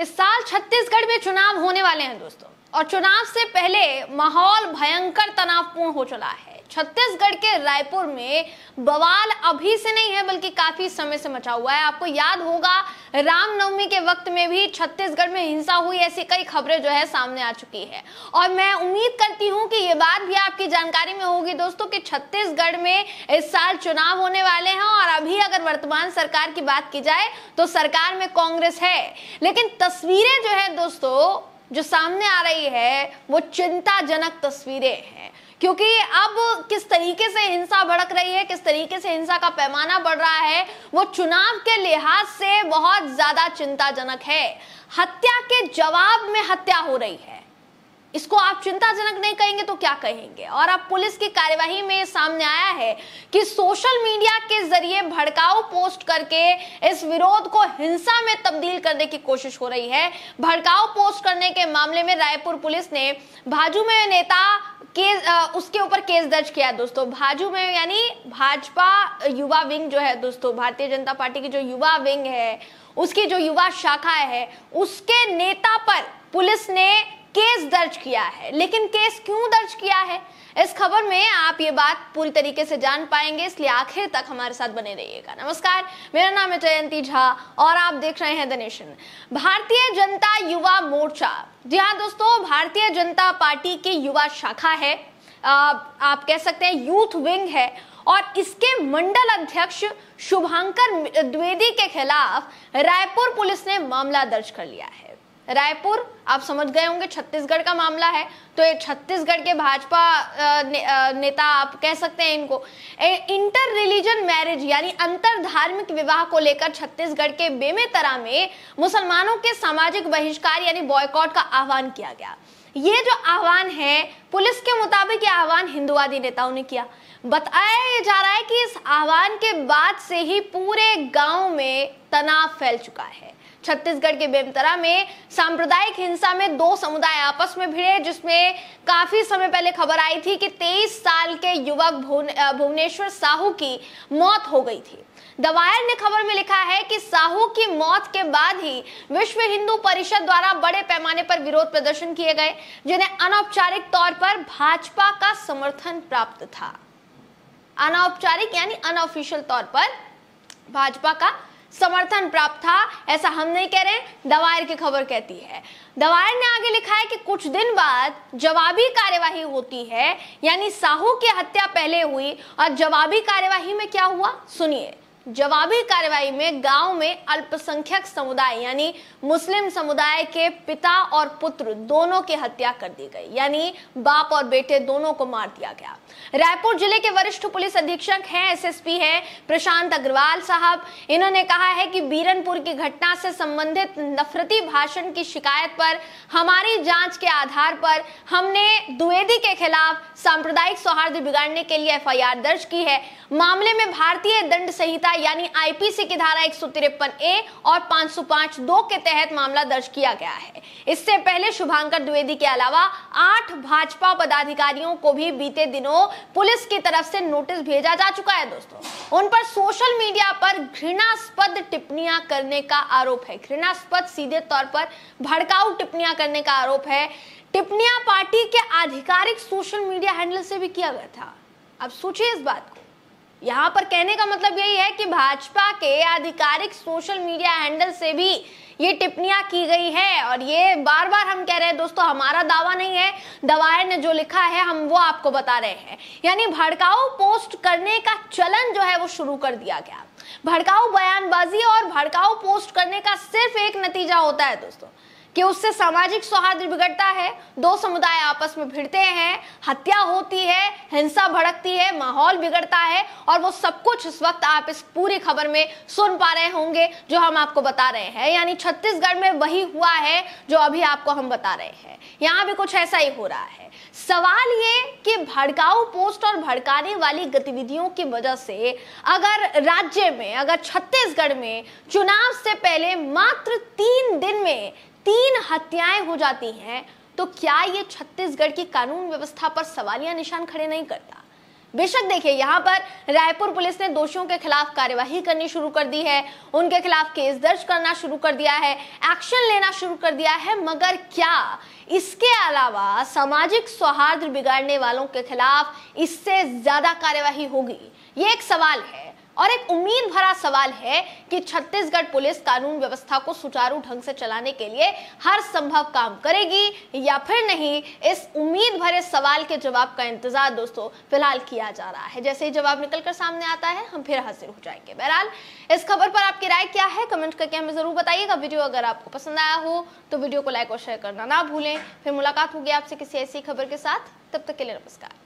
इस साल छत्तीसगढ़ में चुनाव होने वाले हैं दोस्तों और चुनाव से पहले माहौल भयंकर तनावपूर्ण हो चला है छत्तीसगढ़ के रायपुर में बवाल अभी से नहीं है बल्कि काफी समय से मचा हुआ है आपको याद होगा रामनवमी के वक्त में भी छत्तीसगढ़ में हिंसा हुई ऐसी कई खबरें जो है सामने आ चुकी है और मैं उम्मीद करती हूं कि ये बात भी आपकी जानकारी में होगी दोस्तों कि छत्तीसगढ़ में इस साल चुनाव होने वाले हैं और अभी अगर वर्तमान सरकार की बात की जाए तो सरकार में कांग्रेस है लेकिन तस्वीरें जो है दोस्तों जो सामने आ रही है वो चिंताजनक तस्वीरें हैं क्योंकि अब किस तरीके से हिंसा भड़क रही है किस तरीके से हिंसा का पैमाना बढ़ रहा है वो चुनाव के लिहाज से बहुत ज्यादा चिंताजनक है हत्या के जवाब में हत्या हो रही है इसको आप चिंताजनक नहीं कहेंगे तो क्या कहेंगे और अब पुलिस की कार्यवाही में सामने आया है कि सोशल मीडिया के जरिए भड़काऊ पोस्ट करके इस विरोध को हिंसा में तब्दील करने की कोशिश हो रही है भड़काऊ पोस्ट करने के मामले में रायपुर पुलिस ने भाजू में नेता केस उसके ऊपर केस दर्ज किया है दोस्तों भाजू में यानी भाजपा युवा विंग जो है दोस्तों भारतीय जनता पार्टी की जो युवा विंग है उसकी जो युवा शाखा है उसके नेता पर पुलिस ने केस दर्ज किया है लेकिन केस क्यों दर्ज किया है इस खबर में आप ये बात पूरी तरीके से जान पाएंगे इसलिए आखिर तक हमारे साथ बने रहिएगा नमस्कार मेरा नाम है जयंती झा और आप देख रहे हैं द भारतीय जनता युवा मोर्चा जी हाँ दोस्तों भारतीय जनता पार्टी की युवा शाखा है आप, आप कह सकते हैं यूथ विंग है और इसके मंडल अध्यक्ष शुभांकर द्विवेदी के खिलाफ रायपुर पुलिस ने मामला दर्ज कर लिया है रायपुर आप समझ गए होंगे छत्तीसगढ़ का मामला है तो ये छत्तीसगढ़ के भाजपा ने, नेता आप कह सकते हैं इनको इंटर रिलीजन मैरिज यानी अंतर धार्मिक विवाह को लेकर छत्तीसगढ़ के बेमेतरा में मुसलमानों के सामाजिक बहिष्कार यानी बॉयकॉट का आह्वान किया गया ये जो आह्वान है पुलिस के मुताबिक ये आह्वान हिंदुवादी नेताओं ने किया बताया जा रहा है कि इस आह्वान के बाद से ही पूरे गांव में तनाव फैल चुका है छत्तीसगढ़ के बेमतरा में सांप्रदायिक हिंसा में दो समुदाय आपस में भिड़े जिसमें काफी समय पहले खबर आई थी कि 23 साल के युवक भुवनेश्वर साहू की मौत हो गई थी दवायर ने खबर में लिखा है कि साहू की मौत के बाद ही विश्व हिंदू परिषद द्वारा बड़े पैमाने पर विरोध प्रदर्शन किए गए जिन्हें अनौपचारिक तौर पर भाजपा का समर्थन प्राप्त था अनौपचारिक यानी अनऑफिशियल तौर पर भाजपा का समर्थन प्राप्त था ऐसा हम नहीं कह रहे दवायर की खबर कहती है दवायर ने आगे लिखा है कि कुछ दिन बाद जवाबी कार्यवाही होती है यानी साहू की हत्या पहले हुई और जवाबी कार्यवाही में क्या हुआ सुनिए जवाबी कार्रवाई में गांव में अल्पसंख्यक समुदाय यानी मुस्लिम समुदाय के पिता और पुत्र दोनों की हत्या कर दी गई यानी बाप और बेटे दोनों को मार दिया गया रायपुर जिले के वरिष्ठ पुलिस अधीक्षक हैं एसएसपी हैं प्रशांत अग्रवाल साहब इन्होंने कहा है कि बीरनपुर की घटना से संबंधित नफरती भाषण की शिकायत पर हमारी जांच के आधार पर हमने द्विवेदी के खिलाफ सांप्रदायिक सौहार्द बिगाड़ने के लिए एफ दर्ज की है मामले में भारतीय दंड संहिता यानी आईपीसी की धारा एक ए और पांच दो के तहत मामला दर्ज किया गया है इससे पहले शुभांकर द्विवेदी के अलावा आठ भाजपा पदाधिकारियों को भी बीते दिनों पुलिस की तरफ से नोटिस भेजा जा चुका है दोस्तों उन पर सोशल मीडिया पर घृणास्पद टिप्पणियां करने का आरोप है घृणास्पद सीधे तौर पर भड़काऊ टिप्पणियां करने का आरोप है टिप्पणियां पार्टी के आधिकारिक सोशल मीडिया हैंडल से भी किया गया था अब सोचिए इस बात को यहाँ पर कहने का मतलब यही है कि भाजपा के आधिकारिक सोशल मीडिया हैंडल से भी ये टिप्पणियां की गई है और ये बार बार हम कह रहे हैं दोस्तों हमारा दावा नहीं है दवाए ने जो लिखा है हम वो आपको बता रहे हैं यानी भड़काऊ पोस्ट करने का चलन जो है वो शुरू कर दिया गया भड़काऊ बयानबाजी और भड़काऊ पोस्ट करने का सिर्फ एक नतीजा होता है दोस्तों कि उससे सामाजिक सौहार्द बिगड़ता है दो समुदाय आपस में भिड़ते हैं हत्या होती है हिंसा भड़कती है माहौल बिगड़ता है और वो सब कुछ इस वक्त आप इस पूरी खबर में सुन पा रहे होंगे जो हम आपको बता रहे हैं यानी छत्तीसगढ़ में वही हुआ है जो अभी आपको हम बता रहे हैं यहाँ भी कुछ ऐसा ही हो रहा है सवाल ये कि भड़काऊ पोस्ट और भड़काने वाली गतिविधियों की वजह से अगर राज्य में अगर छत्तीसगढ़ में चुनाव से पहले मात्र तीन दिन में तीन हत्याएं हो जाती हैं तो क्या ये छत्तीसगढ़ की कानून व्यवस्था पर सवालिया निशान खड़े नहीं करता बेशक देखिए यहाँ पर रायपुर पुलिस ने दोषियों के खिलाफ कार्यवाही करनी शुरू कर दी है उनके खिलाफ केस दर्ज करना शुरू कर दिया है एक्शन लेना शुरू कर दिया है मगर क्या इसके अलावा सामाजिक सौहार्द बिगाड़ने वालों के खिलाफ इससे ज्यादा कार्यवाही होगी ये एक सवाल है और एक उम्मीद भरा सवाल है कि छत्तीसगढ़ पुलिस कानून व्यवस्था को सुचारू ढंग से चलाने के लिए हर संभव काम करेगी या फिर नहीं इस उम्मीद भरे सवाल के जवाब का इंतजार दोस्तों फिलहाल किया जा रहा है जैसे ही जवाब निकलकर सामने आता है हम फिर हाजिर हो जाएंगे बहरहाल इस खबर पर आपकी राय क्या है कमेंट करके हमें जरूर बताइएगा वीडियो अगर आपको पसंद आया हो तो वीडियो को लाइक और शेयर करना ना भूलें फिर मुलाकात होगी आपसे किसी ऐसी खबर के साथ तब तक के लिए नमस्कार